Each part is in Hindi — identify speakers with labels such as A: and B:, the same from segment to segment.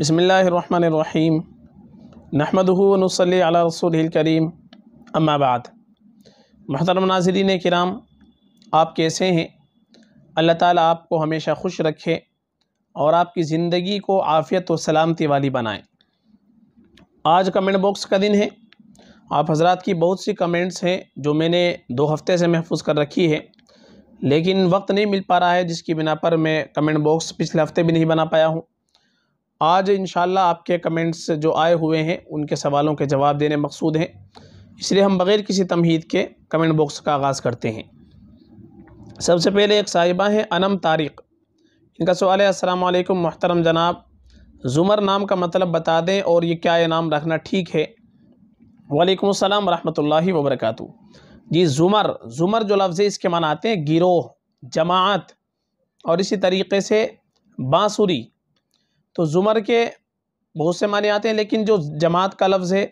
A: बसमीम नहमदनसली रसूल करीम अम्माबाद महतरम नाजरीन कराम आप कैसे हैं अल्लाह ताला आपको हमेशा खुश रखे और आपकी ज़िंदगी को आफ़ियत और सलामती वाली बनाए आज कमेंट बॉक्स का दिन है आप हजरात की बहुत सी कमेंट्स हैं जो मैंने दो हफ़्ते से महफूज कर रखी है लेकिन वक्त नहीं मिल पा रहा है जिसकी बिना पर मैं कमेंट बॉक्स पिछले हफ़्ते भी नहीं बना पाया हूँ आज इन आपके कमेंट्स जो आए हुए हैं उनके सवालों के जवाब देने मकसूद हैं इसलिए हम बग़ैर किसी तमहीद के कमेंट बॉक्स का आगाज़ करते हैं सबसे पहले एक साहिबा हैं अनम तारिक इनका सवाल है असलम मोहतरम जनाब जुमर नाम का मतलब बता दें और ये क्या ये नाम रखना ठीक है वालेकुम अस्सलाम रहमतुल्लाहि व जी जुमर जुमर जो लफ्ज़ है इसके मान आते हैं गिरोह जमात और इसी तरीके से बाँसुरी तो ज़ुमर के बहुत से माने आते हैं लेकिन जो जमात का लफ्ज़ है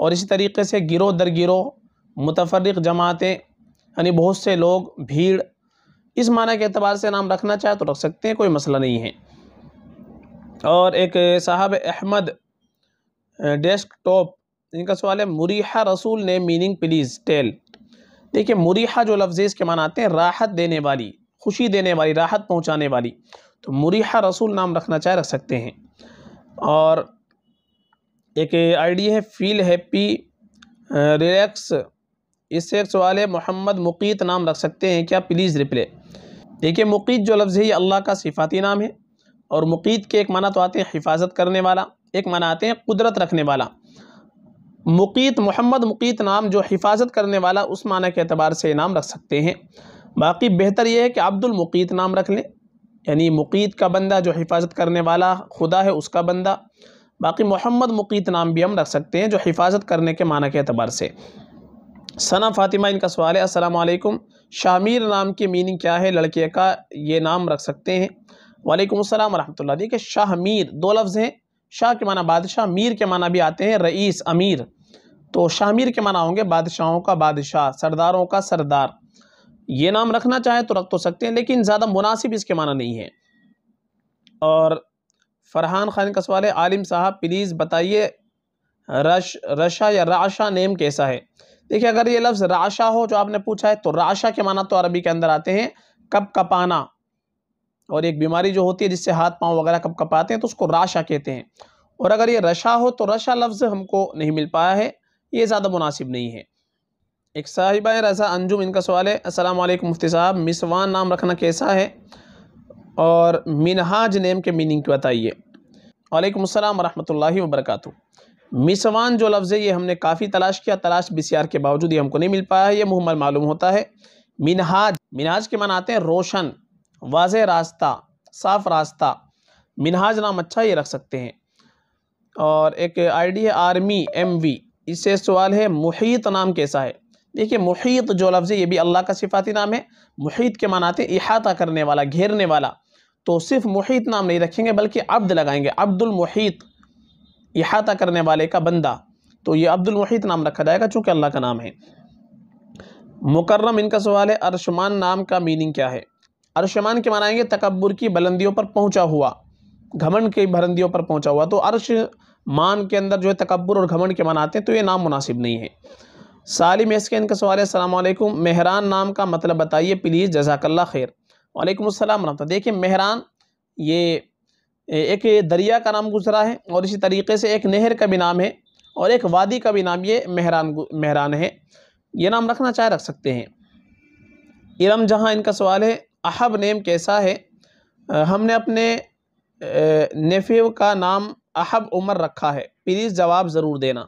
A: और इसी तरीके से गिरोह दर गिरोह मुतफरक जमातें यानी बहुत से लोग भीड़ इस माना के अतबार से नाम रखना चाहे तो रख सकते हैं कोई मसला नहीं है और एक साहब अहमद डेस्क टॉप इनका सवाल है मुरीहा रसूल ने मीनिंग प्लीज़ टेल देखिए मुरीहा जो लफ्ज़ है इसके माना आते हैं राहत देने वाली खुशी देने वाली राहत पहुंचाने वाली तो मुरीहा रसूल नाम रखना चाहे रख सकते हैं और एक आईडी है फील हैप्पी रिलैक्स इससे एक सवाल है मोहम्मद मुकीत नाम रख सकते हैं क्या प्लीज़ रिप्ले देखिए मुकीत जो लफ्ज़ है ये अल्लाह का सिफाती नाम है और मुकीत के एक माना तो आते हैं हिफाजत करने वाला एक माना आते हैं कुदरत रखने वाला मुकीत मोहम्मद मुकीत नाम जो हिफाजत करने वाला उस माना के अतबार से नाम रख सकते हैं बाकी बेहतर यह है कि अब्दुल मुकीत नाम रख लें यानी मुकीत का बंदा जो हिफाजत करने वाला खुदा है उसका बंदा बाकी मोहम्मद मुकीत नाम भी हम रख सकते हैं जो हिफाजत करने के माना के अतबार से सना फ़ातिमा इनका सवाल है असलकुम शामिर नाम की मीनिंग क्या है लड़के का ये नाम रख सकते हैं वालेकुम अस्सलाम वरहमतुल्लाह देखिए मीर दो लफ्ज़ हैं शाह के माना बादशाह मीर के माना भी आते हैं रईस अमीर तो शाह मीर के माना होंगे बादशाहों का बादशाह सरदारों का सरदार ये नाम रखना चाहे तो रख तो सकते हैं लेकिन ज़्यादा मुनासिब इसके माना नहीं है और फरहान खान का है आलिम साहब प्लीज़ बताइए रश रशा या राशा नेम कैसा है देखिए अगर ये लफ्ज़ राशा हो जो आपने पूछा है तो राशा के माना तो अरबी के अंदर आते हैं कप कपाना और एक बीमारी जो होती है जिससे हाथ पांव वगैरह कप कपाते हैं तो उसको राशा कहते हैं और अगर ये रशा हो तो रशा लफ्ज़ हमको नहीं मिल पाया है ये ज़्यादा मुनासिब नहीं है एक साहिबा रज़ा अंजुम इनका सवाल है अस्सलाम वालेकुम मुफ्ती साहब मिसवान नाम रखना कैसा है और मिनहाज नेम के मीनिंग की बताइए वालेकुम अस्सलाम वरहमतुल्लाहि वबरकatuh मिसवान जो लफ्ज़ है ये हमने काफ़ी तलाश किया तलाश बसीआर के बावजूद ही हमको नहीं मिल पाया है ये मुहमल मालूम होता है मिनहाज मिनहाज के मान आते हैं रोशन वाज रास्ता साफ रास्ता मिनहाज नाम अच्छा ये रख सकते हैं और एक आईडी है आर्मी एमवी इससे सवाल है मुहित नाम कैसा है देखिए मुहीत जो लफ्ज़ है ये भी अल्लाह का सिफाती नाम है मुहीत के मानाते इहाता करने वाला घेरने वाला तो सिर्फ मुहीत नाम नहीं रखेंगे बल्कि अब्द लगाएंगे अब्दुल मुहीत इहाता करने वाले का बंदा तो ये अब्दुल मुहीत नाम रखा जाएगा चूँकि अल्लाह का नाम है मुकर्रम इनका सवाल है अरशमान नाम का मीनिंग क्या है अरशमान के मनाएंगे तकबर की बुलंदियों पर पहुँचा हुआ घमंड की बुलंदियों पर पहुँचा हुआ तो अरश मान के अंदर जो है तकबर और घमंड के मनाते हैं तो ये नाम मुनासिब नहीं है सालिम एस के इनका सवाल है अल्लाम मेहरान नाम का मतलब बताइए प्लीज़ जजाकल्ला खैर वालेकुम अस्सलाम वरहमत देखिए मेहरान ये एक दरिया का नाम गुजरा है और इसी तरीके से एक नहर का भी नाम है और एक वादी का भी नाम ये मेहरान मेहरान है ये नाम रखना चाहे रख सकते हैं इरम जहाँ इनका सवाल है अहब नेम कैसा है हमने अपने नेफेव का नाम अहब उमर रखा है प्लीज़ जवाब ज़रूर देना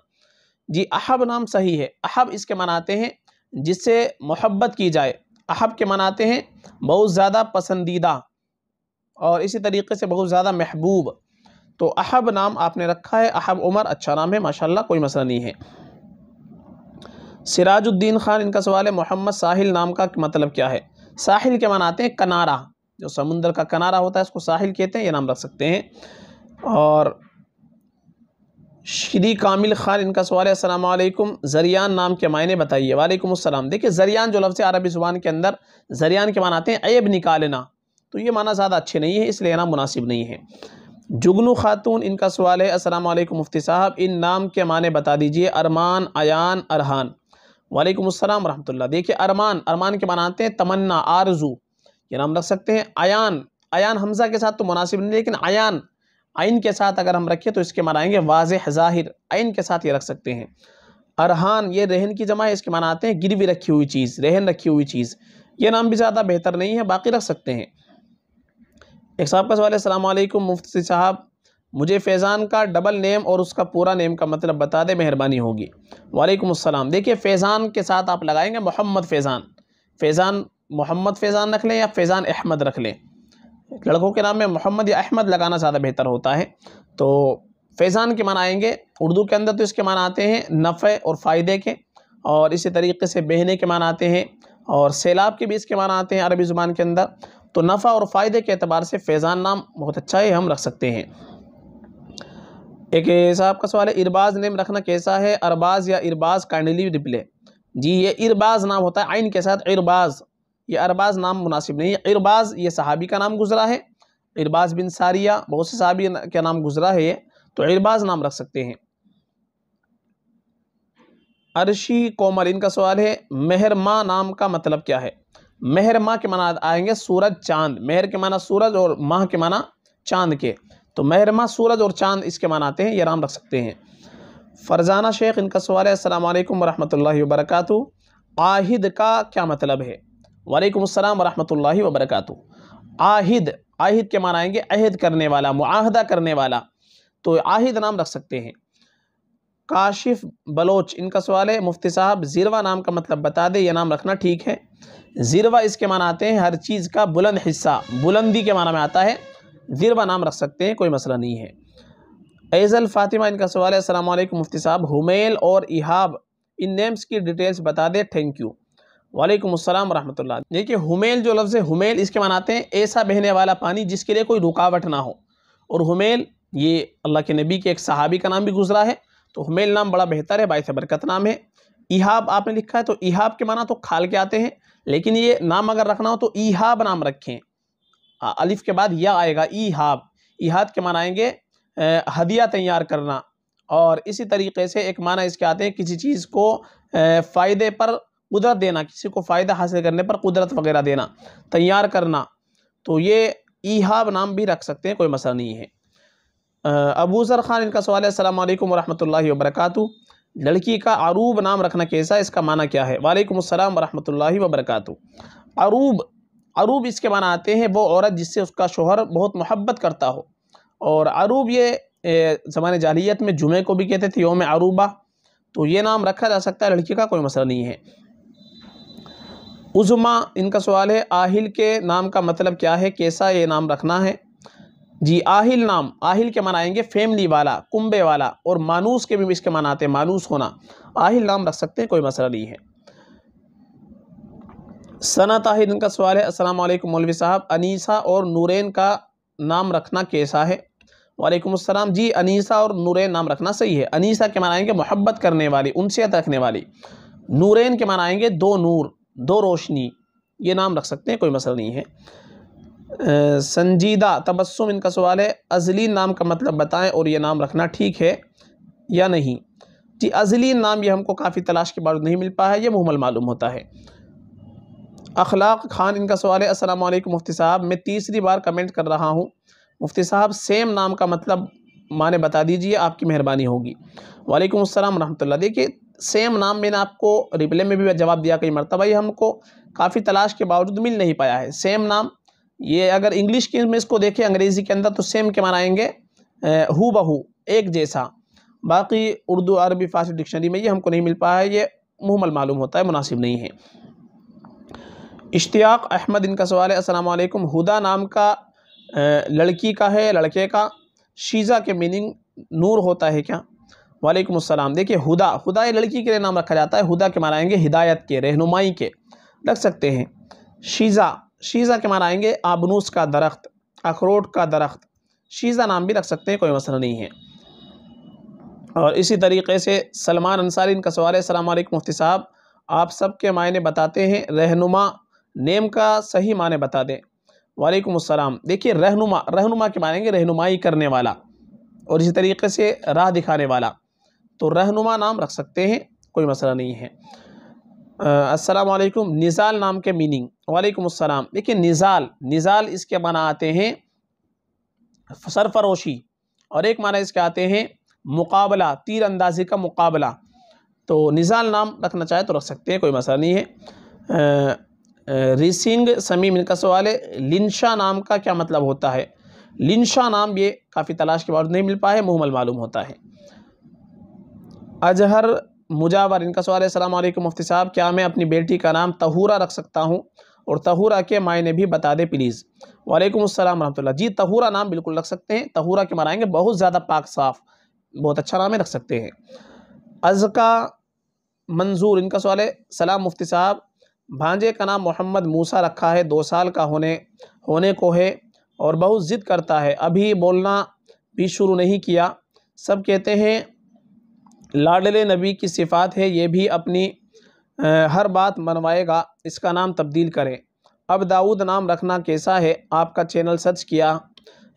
A: जी अहब नाम सही है अहब इसके मनाते हैं जिससे मोहब्बत की जाए अहब के मनाते हैं बहुत ज़्यादा पसंदीदा और इसी तरीके से बहुत ज़्यादा महबूब तो अहब नाम आपने रखा है अहब उमर अच्छा नाम है माशाल्लाह कोई मसला नहीं है सिराजुद्दीन खान इनका सवाल है मोहम्मद साहिल नाम का मतलब क्या है साहिल के मनाते हैं कनारा जो समुंदर का कनारा होता है इसको साहिल कहते हैं ये नाम रख सकते हैं और श्री कामिल खान इनका सवाल है असलम जरियान नाम के मायने बताइए वालेकुम अस्सलाम देखिए जरियान जो लफ्ज़ अरबी ज़ुबान के अंदर जरियान के मानाते हैं ऐब निकालना तो ये माना ज़्यादा अच्छे नहीं है इसलिए ना मुनासिब नहीं है जुगनू खातून इनका सवाल है असल मुफ्ती साहब इन नाम के माने बता दीजिए अरमान अयान अरहान वालेकुम अस्सलाम रहमतुल्लाह देखिए अरमान अरमान के माना आते हैं तमन्ना आरजू ये नाम रख सकते हैं अन अन हमजा के साथ तो मुनासिब नहीं लेकिन अन आइन के साथ अगर हम रखें तो इसके माना आएंगे वाज ज़ाहिर आइन के साथ ये रख सकते हैं अरहान ये रहन की जमा है इसके माना आते हैं गिरवी रखी हुई चीज़ रहन रखी हुई चीज़ ये नाम भी ज़्यादा बेहतर नहीं है बाकी रख सकते हैं एक साहब का सवाल है सलामकुम मुफ्ती साहब मुझे फैज़ान का डबल नेम और उसका पूरा नेम का मतलब बता दें मेहरबानी होगी वालेकुम अस्सलाम देखिए फैज़ान के साथ आप लगाएंगे मोहम्मद फैज़ान फैज़ान मोहम्मद फैज़ान रख लें या फैज़ान अहमद रख लें लड़कों के नाम में मोहम्मद या अहमद लगाना ज़्यादा बेहतर होता है तो फैज़ान के माना आएंगे उर्दू के अंदर तो इसके माना आते हैं नफ़े और फ़ायदे के और इसी तरीके से बहने के मान आते हैं और सैलाब के भी इसके माना आते हैं अरबी ज़ुबान के अंदर तो नफ़ा और फ़ायदे के अतबार से फैज़ान नाम बहुत अच्छा है हम रख सकते हैं एक साहब का सवाल है इरबाज नेम रखना कैसा है अरबाज या इरबाज काइंडली रिप्ले जी ये इरबाज नाम होता है आइन के साथ इरबाज ये अरबाज नाम मुनासिब नहीं है अरबाज ये सहाबी का नाम गुजरा है अरबाज बिन सारिया बहुत से सहाबी का नाम गुजरा है ये तो अरबाज नाम रख सकते हैं अरशी कोमर इनका सवाल है माँ नाम का मतलब क्या है मेहर माँ के माना आएंगे सूरज चांद मेहर के माना सूरज और माह के माना चांद के तो मेहर माँ सूरज और चांद इसके माना आते हैं ये नाम रख सकते हैं फ़रजाना शेख इनका सवाल है असल वरहमल वर्क आहिद का क्या मतलब है वालेकुम अस्सलाम वरहमतुल्लाहि वबरकातु आहिद आहिद के माना आएंगे अहद करने वाला मुआहदा करने वाला तो आहिद नाम रख सकते हैं काशिफ बलोच इनका सवाल है मुफ्ती साहब ज़िरवा नाम का मतलब बता दे यह नाम रखना ठीक है ज़िरवा इसके माना आते हैं हर चीज़ का बुलंद हिस्सा बुलंदी के माना में आता है ज़िरवा नाम रख सकते हैं कोई मसला नहीं है ऐज़ल फ़ातिमा इनका सवाल है असल मुफ्ती साहब हुमेल और इहाब इन नेम्स की डिटेल्स बता दे थैंक यू वालेकुम अस्सलाम रहमतुल्लाह देखिए हुमेल जो लफ्ज़ है हुमेल इसके मनाते हैं ऐसा बहने वाला पानी जिसके लिए कोई रुकावट ना हो और हुमेल ये अल्लाह के नबी के एक सहाबी का नाम भी गुजरा है तो हुमेल नाम बड़ा बेहतर है बायस बरकत नाम है इहाब आपने लिखा है तो इहाब के माना तो खाल के आते हैं लेकिन ये नाम अगर रखना हो तो इहाब नाम रखें हाँ, अलिफ के बाद यह आएगा इहाब इहाद के माना आएंगे हदिया तैयार करना और इसी तरीके से एक माना इसके आते हैं किसी चीज़ को फ़ायदे पर कुदरत देना किसी को फ़ायदा हासिल करने पर कुदरत वगैरह देना तैयार करना तो ये ईहाब नाम भी रख सकते हैं कोई मसला नहीं है अबू ज़र ख़ान इनका सवाल है अल्लाम वरहमल वबरक लड़की का अरूब नाम रखना कैसा इसका माना क्या है वालेकुम अस्सलाम वरहमल वबरक अरूब अरूब इसके माना आते हैं वो औरत जिससे उसका शोहर बहुत मोहब्बत करता हो और अरूब ये ज़माने जाहिलियत में जुमे को भी कहते थे योम अरूबा तो ये नाम रखा जा सकता है लड़की का कोई मसला नहीं है उज़मा इनका सवाल है आहिल के नाम का मतलब क्या है कैसा ये नाम रखना है जी आहिल नाम आहिल के माना आएंगे फैमिली वाला कुंबे वाला और मानूस के भी इसके माना आते हैं मानूस होना आहिल नाम रख सकते हैं कोई मसला नहीं है सना ताहिर इनका सवाल है अस्सलाम वालेकुम मौलवी साहब अनीसा और नूरन का नाम रखना कैसा है वालेकुम अस्सलाम जी अनीसा और नूरैन नाम रखना सही है अनीसा के मनाएंगे मोहब्बत करने वाली उनसे रखने वाली नूरन के मनाएंगे दो नूर दो रोशनी ये नाम रख सकते हैं कोई मसला नहीं है संजीदा तबस्सुम इनका सवाल है अजली नाम का मतलब बताएं और ये नाम रखना ठीक है या नहीं जी अजली नाम ये हमको काफ़ी तलाश के बाद नहीं मिल पाया है ये मुहमल मालूम होता है अखलाक खान इनका सवाल है असलम मुफ्ती साहब मैं तीसरी बार कमेंट कर रहा हूँ मुफ्ती साहब सेम नाम का मतलब माने बता दीजिए आपकी मेहरबानी होगी वालेकुम अस्सलाम वरहमल देखिए सेम नाम मैंने आपको रिप्ले में भी जवाब दिया कई मरतबा ये हमको काफ़ी तलाश के बावजूद मिल नहीं पाया है सेम नाम ये अगर इंग्लिश के में इसको देखें अंग्रेज़ी के अंदर तो सेम के मनाएँगे हु बहू एक जैसा बाकी उर्दू अरबी फारसी डिक्शनरी में ये हमको नहीं मिल पाया है ये मुहमल मालूम होता है मुनासिब नहीं है इश्तियाक अहमद इनका सवाल है असलकम हुदा नाम का लड़की का है लड़के का शीज़ा के मीनिंग नूर होता है क्या वालेकुम अस्सलाम देखिए हुदा हुदा ये लड़की के लिए नाम रखा जाता है हुदा के माना आएंगे हिदायत के रहनुमाई के रख सकते हैं शीज़ा शीज़ा के माना आएंगे आबनूस का दरख्त अखरोट का दरख्त शीज़ा नाम भी रख सकते हैं कोई मसला नहीं है और इसी तरीके से सलमान अंसारी इनका सवाल है सलाम मुफ्ती साहब आप सब के मायने बताते हैं रहनुमा नेम का सही माने बता दें वालेकुम अस्सलाम देखिए रहनुमा रहनुमा के मानेंगे रहनुमाई करने वाला और इसी तरीके से राह दिखाने वाला तो रहनुमा नाम रख सकते हैं कोई मसला नहीं है असलकुम निज़ाल नाम के मीनिंग वालेकुम अस्सलाम देखिए निज़ाल निज़ाल इसके माना आते हैं सरफरोशी और एक माना इसके आते हैं मुकाबला तीर अंदाजी का मुकाबला तो निज़ाल नाम रखना चाहे तो रख सकते हैं कोई मसला नहीं है रिसिंग समीम इनका सवाल है लिनशा नाम का क्या मतलब होता है लिनशा नाम ये काफ़ी तलाश के बाद नहीं मिल पाए मुहमल मालूम होता है अजहर मुजावर इनका सवाल है सलामकुम मुफ्ती साहब क्या मैं अपनी बेटी का नाम तहूरा रख सकता हूँ और तहूरा के मायने भी बता दें प्लीज़ वालेकुम अस्सलाम रहमतुल्लाह जी तहूरा नाम बिल्कुल रख सकते हैं तहूरा के मनाएंगे बहुत ज़्यादा पाक साफ़ बहुत अच्छा नाम है रख सकते हैं अजका मंजूर इनका सवाल है सलाम मुफ्ती साहब भांजे का नाम मोहम्मद मूसा रखा है दो साल का होने होने को है और बहुत ज़िद करता है अभी बोलना भी शुरू नहीं किया सब कहते हैं लाडले नबी की सिफ़ात है ये भी अपनी हर बात मनवाएगा इसका नाम तब्दील करें अब दाऊद नाम रखना कैसा है आपका चैनल सर्च किया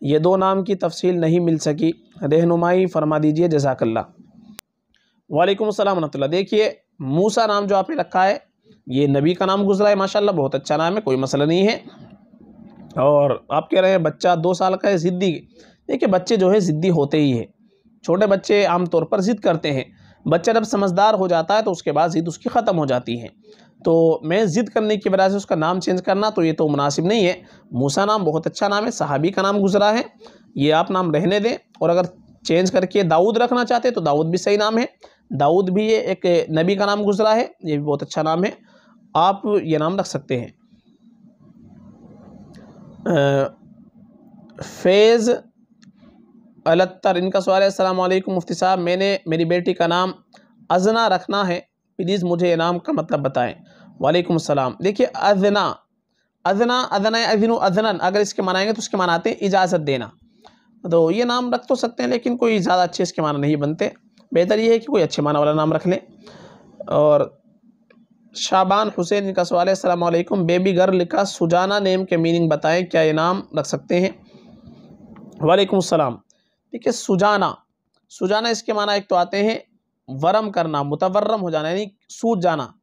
A: ये दो नाम की तफसील नहीं मिल सकी रहनुमाई फरमा दीजिए जजाकल्ला वालेकुम अस्सलाम वरहमतुल्लाह देखिए मूसा नाम जो आपने रखा है ये नबी का नाम गुजरा है माशाल्लाह बहुत अच्छा नाम है कोई मसला नहीं है और आप कह रहे हैं बच्चा दो साल का है ज़िद्दी देखिए बच्चे जो है ज़िद्दी होते ही है छोटे बच्चे आमतौर पर ज़िद करते हैं बच्चा जब समझदार हो जाता है तो उसके बाद ज़िद उसकी ख़त्म हो जाती है तो मैं ज़िद करने की वजह से उसका नाम चेंज करना तो ये तो मुनासिब नहीं है मूसा नाम बहुत अच्छा नाम है सहाबी का नाम गुजरा है ये आप नाम रहने दें और अगर चेंज करके दाऊद रखना चाहते हैं तो दाऊद भी सही नाम है दाऊद भी ये एक नबी का नाम गुजरा है ये भी बहुत अच्छा नाम है आप ये नाम रख सकते हैं फैज़ अलहत्तर इनका सवाल है असलम मुफ्ती साहब मैंने मेरी बेटी का नाम अजना रखना है प्लीज़ मुझे इनाम का मतलब बताएं वालेकुम सलाम देखिए अजना अजना अजना अजन अजनन अगर इसके मनाएंगे तो उसके मनाते हैं इजाज़त देना तो ये नाम रख तो सकते हैं लेकिन कोई ज़्यादा अच्छे इसके माना नहीं बनते बेहतर ये है कि कोई अच्छे माना वाला नाम रख लें और शाबान हुसैन इनका सवाल है असलम बेबी गर्ल का सुजाना नेम के मीनिंग बताएं क्या ये नाम रख सकते हैं वालेकुम सलाम ठीक है सुजाना सुजाना इसके माना एक तो आते हैं वरम करना मुतवर्रम हो जाना यानी सूज जाना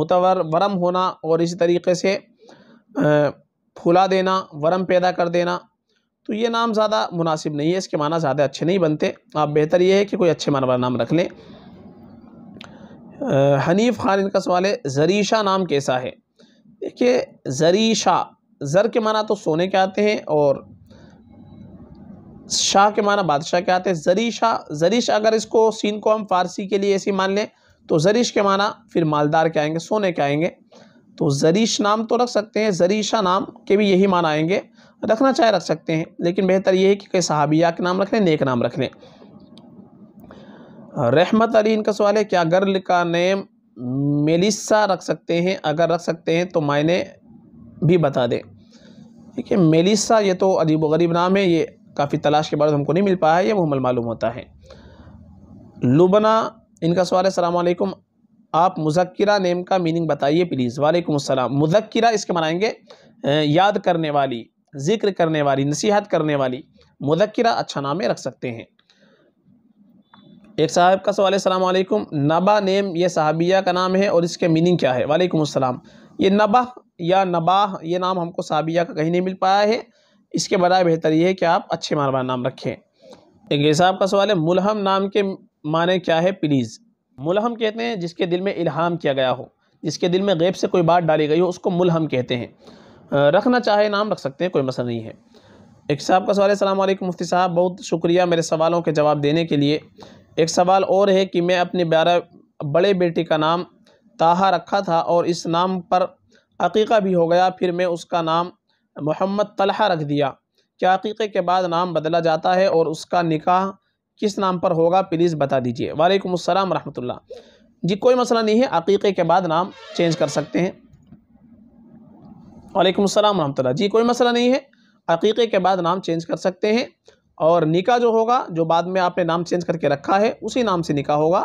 A: मुतवर वरम होना और इसी तरीके से फूला देना वरम पैदा कर देना तो ये नाम ज़्यादा मुनासिब नहीं है इसके माना ज़्यादा अच्छे नहीं बनते आप बेहतर ये है कि कोई अच्छे माना नाम रख लें हनीफ खान इनका सवाल है जरीशा नाम कैसा है देखिए जरीशा ज़र के माना तो सोने के आते हैं और शाह के माना बादशाह के आते हैं जरी शाह जरीश अगर इसको सीन को हम फारसी के लिए ऐसी मान लें तो जरीश के माना फिर मालदार के आएंगे सोने के आएंगे तो जरीश नाम तो रख सकते हैं जरीशा नाम के भी यही मान आएंगे रखना चाहे रख सकते हैं लेकिन बेहतर ये है कि कई सहाबिया के नाम रख लें नेक नाम रख लें रहमत अली इनका सवाल है क्या गर्ल का नेम मेलिसा रख सकते हैं अगर रख सकते हैं तो मायने भी बता दें ठीक है मेलिसा ये तो अजीब गरीब नाम है ये काफ़ी तलाश के बाद हमको नहीं मिल पाया है ये मुहमल मालूम होता है लुबना इनका सवाल है सलामकुम आप मुजक्रा नेम का मीनिंग बताइए प्लीज़ वालेकुम अस्सलाम मुजक्रा इसके मनाएंगे याद करने वाली ज़िक्र करने वाली नसीहत करने वाली मुजक्रा अच्छा नाम रख सकते हैं एक साहब का सवाल है सलामकुम नबा नेम ये सहाबिया का नाम है और इसके मीनिंग क्या है वालेकुम अस्सलाम ये नबा या नबाह ये नाम हमको सहाबिया का कहीं नहीं मिल पाया है इसके बजाय बेहतर ये है कि आप अच्छे मारवा नाम रखें देखिए साहब का सवाल है मुलहम नाम के माने क्या है प्लीज़ मुलहम कहते हैं जिसके दिल में इल्हाम किया गया हो जिसके दिल में गैब से कोई बात डाली गई हो उसको मुलहम कहते हैं रखना चाहे नाम रख सकते हैं कोई मसला नहीं है एक साहब का सवाल है सलाम मुफ्ती साहब बहुत शुक्रिया मेरे सवालों के जवाब देने के लिए एक सवाल और है कि मैं अपने बारह बड़े बेटे का नाम ताहा रखा था और इस नाम पर अकीका भी हो गया फिर मैं उसका नाम मोहम्मद तलहा रख दिया क्या अकीक़े के बाद नाम बदला जाता है और उसका निकाह किस नाम पर होगा प्लीज़ बता दीजिए वालेकुम अस्सलाम रहमतुल्लाह जी कोई मसला नहीं है अकीक़े के बाद नाम चेंज कर सकते हैं वालेकुम अस्सलाम रहमतुल्लाह जी कोई मसला नहीं है अकीक़े के बाद नाम चेंज कर सकते हैं और निका जो होगा जो बाद में आपने नाम चेंज करके रखा है उसी नाम से निका होगा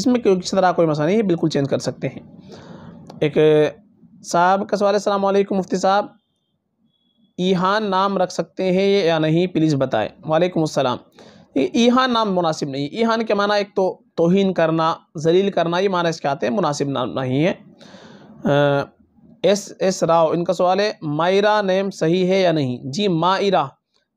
A: इसमें किसी तरह कोई मसला नहीं है बिल्कुल चेंज कर सकते हैं एक साहब का सवाल है सलामकुम मुफ्ती साहब ईहान नाम रख सकते हैं या नहीं प्लीज़ बताएं वालेकुम अस्सलाम ईहान नाम मुनासिब नहीं ईहान के माना एक तो तोहन करना जलील करना ये माना इसके आते हैं मुनासिब नाम नहीं है आ, एस एस राव इनका सवाल है मायरा नेम सही है या नहीं जी मायरा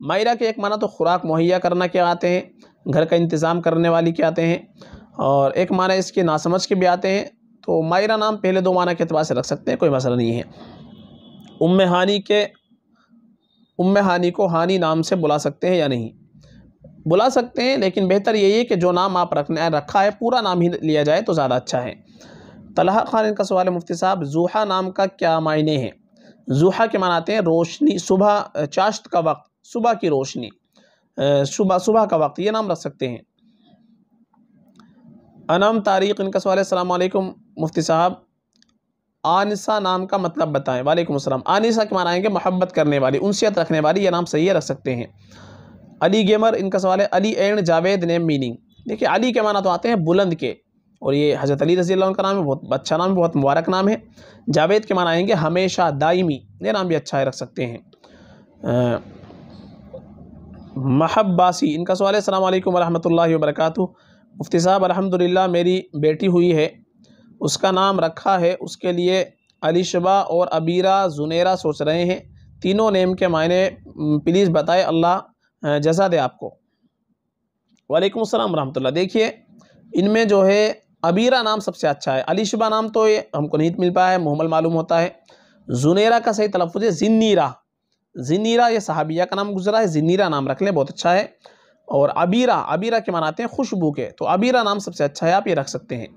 A: मायरा के एक माना तो खुराक मुहैया करना के आते हैं घर का इंतज़ाम करने वाली के आते हैं और एक माना इसके नासमझ के भी आते हैं तो मायरा नाम पहले दो माना के अतबार से रख सकते हैं कोई मसला नहीं है उम हानी के उम हानि को हानि नाम से बुला सकते हैं या नहीं बुला सकते हैं लेकिन बेहतर यही है कि जो नाम आप रखने रखा है पूरा नाम ही लिया जाए तो ज़्यादा अच्छा है तलह खान इनका सवाल है मुफ्ती साहब जूहा नाम का क्या मायने हैं जूहा के मनाते हैं रोशनी सुबह चाश्त का वक्त सुबह की रोशनी सुबह सुबह का वक्त ये नाम रख सकते हैं अनम तारीख इनका सवाल है सलामकुम मुफ्ती साहब आनिसा नाम का मतलब बताएं वालेकुम अस्सलाम आनिसा के आएंगे मोहब्बत करने वाली उनसीत रखने वाली यह नाम सही है रख सकते हैं अली गेमर इनका सवाल है Ali and Javed name meaning देखिए अली के माना तो आते हैं बुलंद के और ये हज़रत अली रजी का नाम है बहुत अच्छा नाम है बहुत मुबारक नाम है जावेद के माना आएंगे हमेशा दायमी ये नाम भी अच्छा है रख सकते हैं महब्बासी इनका सवाल है अल्लाम वरहमल वर्का मुफ्ती साहब अलहमदिल्ला मेरी बेटी हुई है उसका नाम रखा है उसके लिए अलीशबा और अबीरा जुनेरा सोच रहे हैं तीनों नेम के मायने प्लीज़ बताए अल्लाह जजा दे आपको वालेकुम सलाम रहमतुल्लाह देखिए इनमें जो है अबीरा नाम सबसे अच्छा है अलीशबा नाम तो ये हमको नहीं मिल पाया है मुहमल मालूम होता है जुनेरा का सही तलफ़ है जिन्नीरा जिन्नीरा ये सहाबिया का नाम गुजरा है जिन्नीरा नाम रख लें बहुत अच्छा है और अबीरा अबीरा के मनाते हैं खुशबू के तो अबीरा नाम सबसे अच्छा है आप ये रख सकते हैं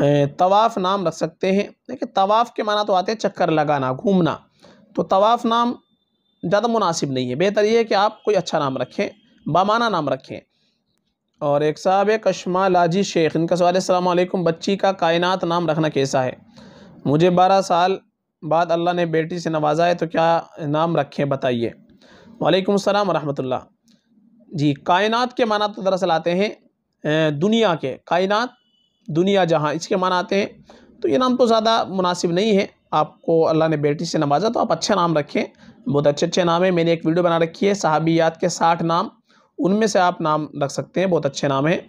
A: तवाफ़ नाम रख सकते हैं देखिए तवाफ़ के माना तो आते हैं चक्कर लगाना घूमना तो तवाफ़ नाम ज़्यादा मुनासिब नहीं है बेहतर ये है कि आप कोई अच्छा नाम रखें बामाना नाम रखें और एक साहब है कश्मा लाजी शेख इनका सवाल अलैक्म बच्ची का कायनात नाम रखना कैसा है मुझे बारह साल बाद अल्लाह ने बेटी से नवाजा है तो क्या नाम रखें बताइए वालेकुम सलाम रहमतुल्लाह जी कायनात के माना तो दरअसल आते हैं दुनिया के कायनात दुनिया जहाँ इसके मान आते हैं तो ये नाम तो ज़्यादा मुनासिब नहीं है आपको अल्लाह ने बेटी से नवाजा तो आप अच्छा नाम रखें बहुत अच्छे अच्छे नाम हैं मैंने एक वीडियो बना रखी है साहबियात के साठ नाम उनमें से आप नाम रख सकते हैं बहुत अच्छे नाम हैं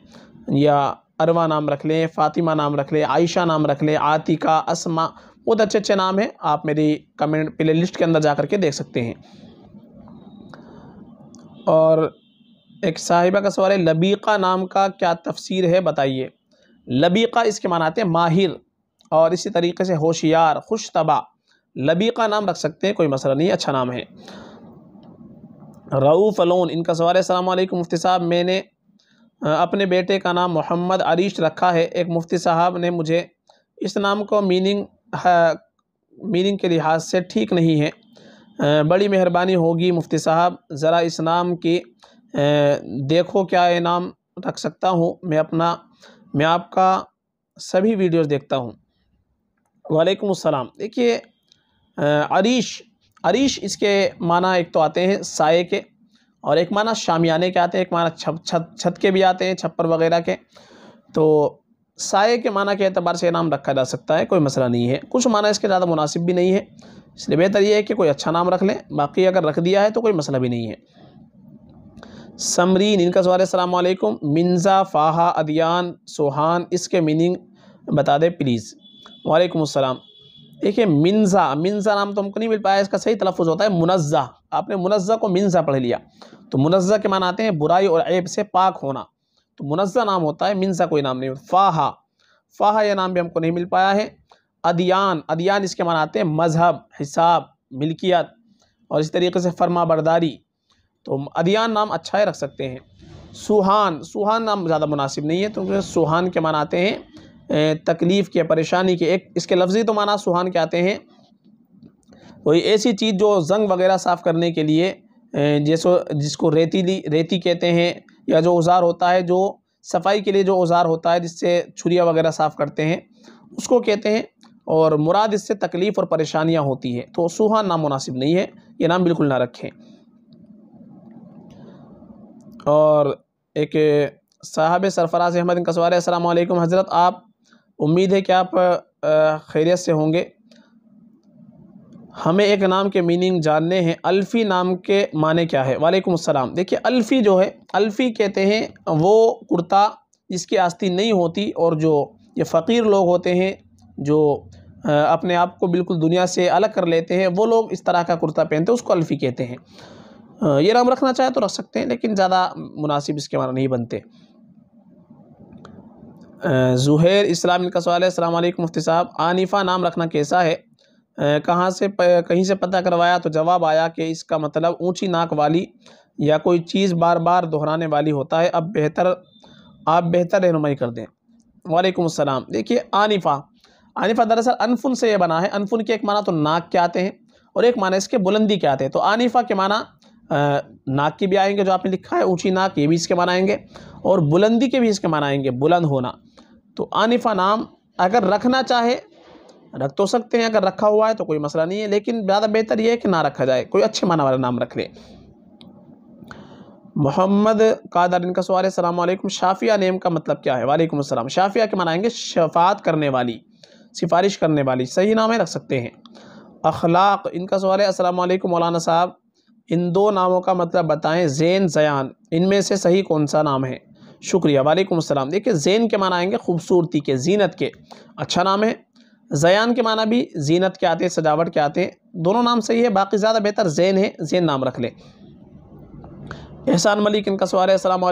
A: या अरवा नाम रख लें फ़ातिमा नाम रख लें आयशा नाम रख लें आतिका असमा बहुत अच्छे अच्छे नाम हैं आप मेरी कमेंट प्ले लिस्ट के अंदर जा के देख सकते हैं और एक साहिबा का सवाल है लबीका नाम का क्या तफसीर है बताइए लबीका इसके माना आते हैं माहिर और इसी तरीके से होशियार खुशतबा लबीका नाम रख सकते हैं कोई मसला नहीं अच्छा नाम है रऊफ़ अलोन इनका सवाल है मुफ्ती साहब मैंने अपने बेटे का नाम मोहम्मद अरीश रखा है एक मुफ्ती साहब ने मुझे इस नाम को मीनिंग मीनिंग के लिहाज से ठीक नहीं है बड़ी मेहरबानी होगी मुफ्ती साहब ज़रा इस नाम की देखो क्या ये नाम रख सकता हूँ मैं अपना मैं आपका सभी वीडियोस देखता हूँ वालेकुम अस्सलाम देखिए अरीश अरीश इसके माना एक तो आते हैं साए के और एक माना शामियाने के आते हैं एक माना छत छत छत के भी आते हैं छप्पर वगैरह के तो साए के माना के अतबार से नाम रखा जा सकता है कोई मसला नहीं है कुछ माना इसके ज़्यादा मुनासिब भी नहीं है इसलिए बेहतर यह है कि कोई अच्छा नाम रख लें बाकी अगर रख दिया है तो कोई मसला भी नहीं है समरीन इनका सवाल है सलामकुम मिन्ज़ा फ़ाहा अदियान सोहान इसके मीनिंग बता दें प्लीज़ वालेकुम अस्सलाम देखिए मिन्ज़ा मिन्ज़ा नाम तो हमको नहीं मिल पाया इसका सही तलफ़ होता है मुनज़ा आपने मुनज़ा को मिन्ज़ा पढ़ लिया तो मुनज़ा के मान आते हैं बुराई और ऐब से पाक होना तो मुनज़ा नाम होता है मिन्ज़ा कोई नाम नहीं होता फ़ाहा फ़ाहा यह नाम भी हमको नहीं मिल पाया है अदियान अदियान इसके माना आते हैं मज़हब हिसाब मिल्कियत और इस तरीके से फरमा बरदारी तो अदियान नाम अच्छा ही रख सकते हैं सुहान सुहान नाम ज़्यादा मुनासिब नहीं है तो सुहान के माना आते हैं तकलीफ़ के परेशानी के एक इसके लफ्ज़ी तो माना सुहान के आते हैं कोई ऐसी चीज़ जो जंग वगैरह साफ़ करने के लिए जैसो जिसको रेतीली रेती कहते हैं या जो औज़ार होता है जो सफाई के लिए जो औज़ार होता है जिससे छुरिया वगैरह साफ़ करते हैं उसको कहते हैं और मुराद इससे तकलीफ़ और परेशानियाँ होती है तो सुहान नाम मुनासिब नहीं है ये नाम बिल्कुल ना रखें और एक साहब सरफराज अहमद कसवार असलकम हज़रत आप उम्मीद है कि आप खैरियत से होंगे हमें एक नाम के मीनिंग जानने हैं अल्फ़ी नाम के माने क्या है वालेकुम अस्सलाम देखिए अल्फ़ी जो है अल्फ़ी कहते हैं वो कुर्ता जिसकी आस्ती नहीं होती और जो ये फ़कीर लोग होते हैं जो अपने आप को बिल्कुल दुनिया से अलग कर लेते हैं वो लोग इस तरह का कुर्ता पहनते हैं उसको अल्फ़ी कहते हैं ये नाम रखना चाहे तो रख सकते हैं लेकिन ज़्यादा मुनासिब इसके माना नहीं बनते जहैर इस्लाम का सवाल है अलमैक मुफ्ती साहब आनिफा नाम रखना कैसा है कहाँ से कहीं से पता करवाया तो जवाब आया कि इसका मतलब ऊंची नाक वाली या कोई चीज़ बार बार दोहराने वाली होता है अब बेहतर आप बेहतर रहनुमाई कर दें वालेकुम अस्सलाम देखिए आनिफा आनिफा दरअसल अनफुन से ये बना है अनफुन के एक माना तो नाक के आते हैं और एक माना इसके बुलंदी के आते हैं तो आनिफा के माना नाक के भी आएंगे जो आपने लिखा है ऊंची नाक ये भी इसके मान आएंगे और बुलंदी के भी इसके मान आएंगे बुलंद होना तो आनिफा नाम अगर रखना चाहे रख तो सकते हैं अगर रखा हुआ है तो कोई मसला नहीं है लेकिन ज़्यादा बेहतर यह है कि ना रखा जाए कोई अच्छे माना वाला नाम रख ले मोहम्मद कादर इनका सवाल है सलामकुम शाफिया नेम का मतलब क्या है वालेकुम अस्सलाम शाफिया के मनाएंगे शफात करने वाली सिफारिश करने वाली सही नाम है रख सकते हैं अखलाक इनका सवाल है असलम मौलाना साहब इन दो नामों का मतलब बताएं जैन जयान इनमें से सही कौन सा नाम है शुक्रिया वालेकुम असलम देखिए जैन के माना आएंगे खूबसूरती के जीनत के अच्छा नाम है जयान के माना भी जीनत के आते हैं सजावट के आते हैं दोनों नाम सही है बाकी ज़्यादा बेहतर जैन है जैन नाम रख लें एहसान मलिक इनका सवाल है असलम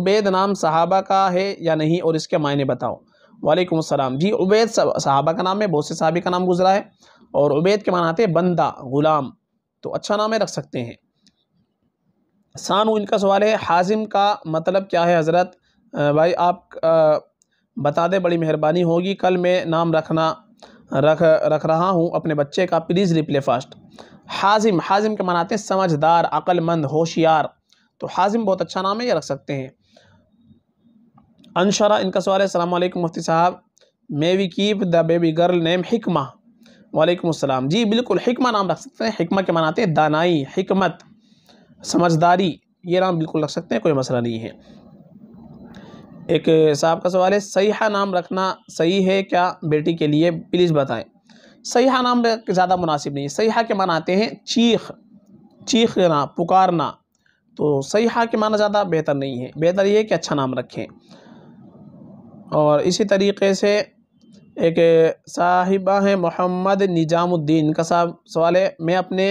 A: उबैद नाम सहाबा का है या नहीं और इसके मायने बताओ वालेकुम असलम जी उबैद साहबा का नाम है बहुत से साहबी का नाम गुजरा है और उबैद के माना आते हैं बंदा गुलाम तो अच्छा नाम है रख सकते हैं सानू इनका सवाल है हाजिम का मतलब क्या है हज़रत भाई आप बता दें बड़ी मेहरबानी होगी कल मैं नाम रखना रख रख रहा हूँ अपने बच्चे का please reply fast Hazim Hazim के मनाते हैं समझदार अक्लमंद होशियार तो हाजिम बहुत अच्छा नाम है ये रख सकते हैं अनशरा इनका सवाल है अलैक्म मुफ्ती साहब may we keep the baby girl name Hikma वालेकुम जी बिल्कुल हिकमा नाम रख सकते हैं हिकमा के मनाते हैं दानाई हिकमत समझदारी ये नाम बिल्कुल रख सकते हैं कोई मसला नहीं है एक साहब का सवाल है सयाह नाम रखना सही है क्या बेटी के लिए प्लीज़ बताएं सहीहा नाम ज़्यादा मुनासिब नहीं है सहीहा के मान आते हैं चीख चीखना पुकारना तो सहीहा के माना ज़्यादा बेहतर नहीं है बेहतर ये है कि अच्छा नाम रखें और इसी तरीके से एक साहिबा है मोहम्मद निजामुद्दीन का साहब सवाल है मैं अपने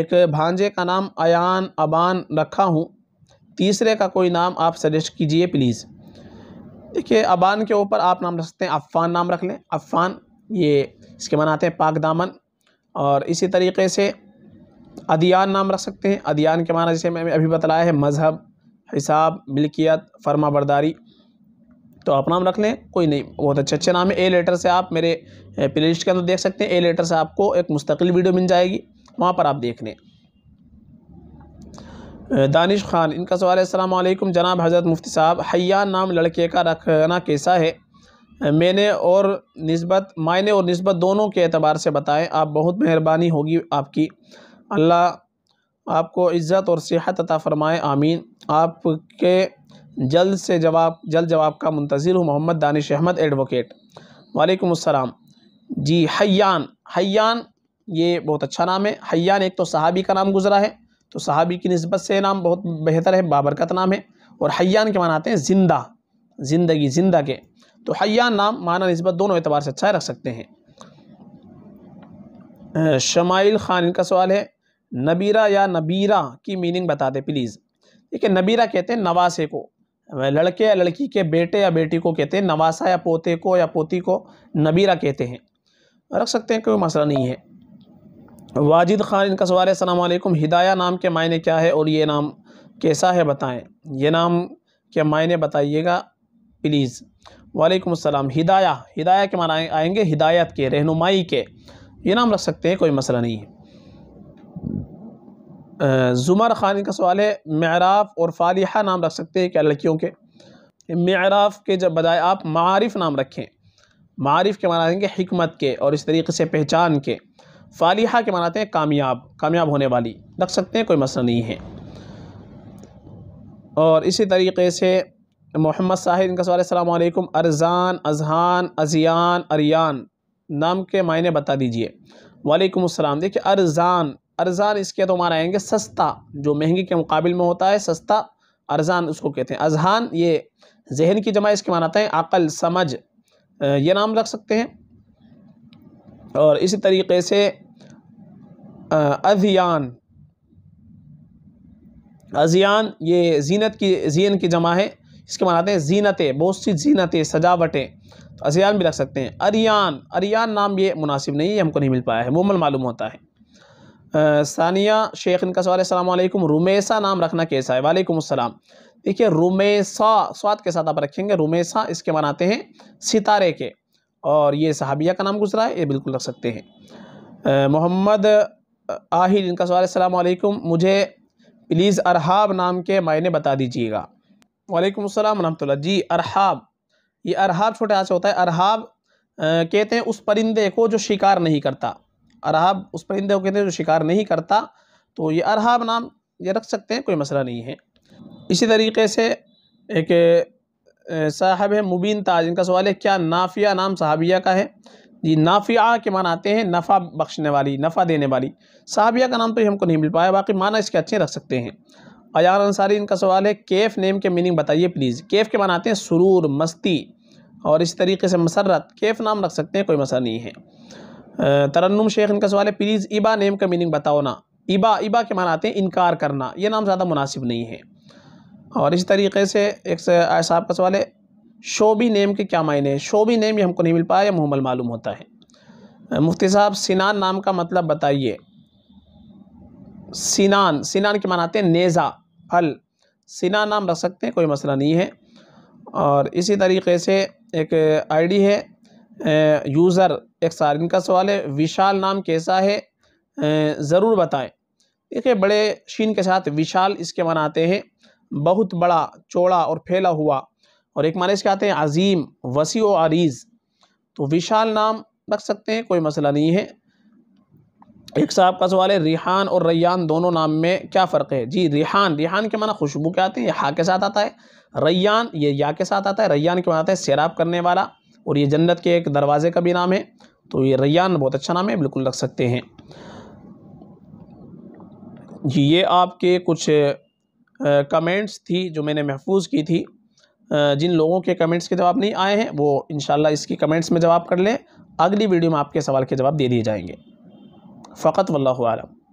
A: एक भांजे का नाम अयान अबान रखा हूँ तीसरे का कोई नाम आप सजेस्ट कीजिए प्लीज़ देखिए अबान के ऊपर आप नाम रख सकते हैं अफ़ान नाम रख लें अफ़ान ये इसके मनाते हैं पाक दामन और इसी तरीके से अदियान नाम रख सकते हैं अदियान के माना जैसे मैंने अभी बतलाया है मज़हब हिसाब मिल्कियत फर्मा बरदारी तो आप नाम रख लें कोई नहीं बहुत अच्छे अच्छे नाम है ए लेटर से आप मेरे प्ले लिस्ट के अंदर देख सकते हैं ए लेटर से आपको एक मुस्तकिल वीडियो मिल जाएगी वहाँ पर आप देख लें दानिश खान इनका सवाल है अलैक्म जनाब हज़रत मुफ्ती साहब हया नाम लड़के का रखना कैसा है मैंने और नस्बत मायने और नस्बत दोनों के अतबार से बताएं आप बहुत मेहरबानी होगी आपकी अल्लाह आपको इज़्ज़त और सेहत अता फ़रमाए आमीन आपके जल्द से जवाब जल्द जवाब का मुंतज़र हूँ मोहम्मद दानिश अहमद एडवोकेट वालेकुम अस्सलाम जी हयान हयान ये बहुत अच्छा नाम है हयान एक तो सहाबी का नाम गुजरा है तो सहाबी की नस्बत से नाम बहुत बेहतर है बाबरकत नाम है और हयान के माना आते हैं ज़िंदा ज़िंदगी ज़िंदा के तो हयान नाम माना नस्बत दोनों एतबार से अच्छा रख सकते हैं शमाइल ख़ान इनका सवाल है नबीरा या नबीरा की मीनिंग बता दें प्लीज़ देखिए नबीरा कहते हैं नवासे को लड़के या लड़की के बेटे या बेटी को कहते हैं नवासा या पोते को या पोती को नबीरा कहते हैं रख सकते हैं कोई मसला नहीं है वाजिद खान इनका सवाल है अलैकुम हिदाया नाम के मायने क्या है और ये नाम कैसा है बताएं ये नाम के मायने बताइएगा प्लीज़ वालेकुम अस्सलाम हिदाया हिदाया के माना आएंगे हिदायत के रहनुमाई के ये नाम रख सकते हैं कोई मसला नहीं है ज़ुमर खान का सवाल है मराफ़ और फ़ालिहा नाम रख सकते हैं क्या लड़कियों के मराफ़ के जब बजाय आप मारिफ़ नाम रखें मारिफ़ के माना देंगे हमत के और इस तरीके से पहचान के फ़ालिहा के मानाते हैं कामयाब कामयाब होने वाली रख सकते हैं कोई मसला नहीं है और इसी तरीके से मोहम्मद साहिद इनका सवाल सलामकुम अरजान अजहान अजियान अरियान नाम के मायने बता दीजिए वालेकुम असलम देखिए अरजान अरजान इसके तो हमारा आएंगे सस्ता जो महंगी के मुकाबले में होता है सस्ता अरजान उसको कहते हैं अजहान ये जहन की जमा इसके मानाते हैं अकल समझ ये नाम रख सकते हैं और इसी तरीके से अजियान अजियान ये जीनत की जीन की जमा है इसके मानाते हैं जीनतें बहुत सी जीनतें सजावटें तो अजियान भी रख सकते हैं अरियान अरियान नाम ये मुनासिब नहीं है हमको नहीं मिल पाया है मुमल मालूम होता है सानिया शेख इनका सवाल है रुमेसा नाम रखना कैसा है वालेकुम अस्सलाम देखिए रुमेसा स्वाद के साथ आप रखेंगे रुमेसा इसके मनाते हैं सितारे के और ये सहाबिया का नाम गुजरा है ये बिल्कुल रख सकते हैं मोहम्मद आहिर इनका सवाल सलामकुम मुझे प्लीज़ अरहाब नाम के मायने बता दीजिएगा वालेकुम अस्सलाम रहमतुल्लाह जी अरहाब ये अरहाब छोटे हाथ से होता है अरहाब कहते हैं उस परिंदे को जो शिकार नहीं करता अरहब उस परिंदे को कहते हैं जो शिकार नहीं करता तो ये अरहब नाम ये रख सकते हैं कोई मसला नहीं है इसी तरीके से एक साहब है मुबीन ताज इनका सवाल है क्या नाफिया नाम सहाबिया का है जी नाफिया के मान आते हैं नफ़ा बख्शने वाली नफ़ा देने वाली सहाबिया का नाम तो हमको नहीं मिल पाया बाकी माना इसके अच्छे रख सकते हैं अजार अंसारी इनका सवाल है केफ़ नेम के मीनिंग बताइए प्लीज़ केफ़ के मान आते हैं सुरूर मस्ती और इस तरीके से मसरत केफ़ नाम रख सकते हैं कोई मसला नहीं है तरन्नुम शेख इनका सवाल है प्लीज़ इबा नेम का मीनिंग बताओ ना इबा इबा के माना आते हैं इनकार करना ये नाम ज़्यादा मुनासिब नहीं है और इसी तरीके से एक साहब का सवाल है शोबी नेम के क्या मायने हैं शोबी नेम ये हमको नहीं मिल पाया मुहमल मालूम होता है मुफ्ती साहब सिनान नाम का मतलब बताइए सिनान सिनान के मानाते हैं नेज़ा फल सिनान नाम रख सकते हैं कोई मसला नहीं है और इसी तरीके से एक आईडी है यूज़र एक सारिन का सवाल है विशाल नाम कैसा है ज़रूर बताएं देखिए बड़े शीन के साथ विशाल इसके मान आते हैं बहुत बड़ा चौड़ा और फैला हुआ और एक माने इसके आते हैं अजीम वसी व आरीज़ तो विशाल नाम रख सकते हैं कोई मसला नहीं है एक साहब का सवाल है रिहान और रैयान दोनों नाम में क्या फ़र्क है जी रिहान रिहान के माना खुशबू के आते हैं ये हा के साथ आता है रैयान ये या के साथ आता है रैयान के माना आता है सैराब करने वाला और ये जन्नत के एक दरवाज़े का भी नाम है तो ये रैयान बहुत अच्छा नाम है बिल्कुल रख सकते हैं जी ये आपके कुछ कमेंट्स थी जो मैंने महफूज की थी जिन लोगों के कमेंट्स के जवाब नहीं आए हैं वो इन इसकी कमेंट्स में जवाब कर लें अगली वीडियो में आपके सवाल के जवाब दे दिए जाएंगे फ़कत वल्लम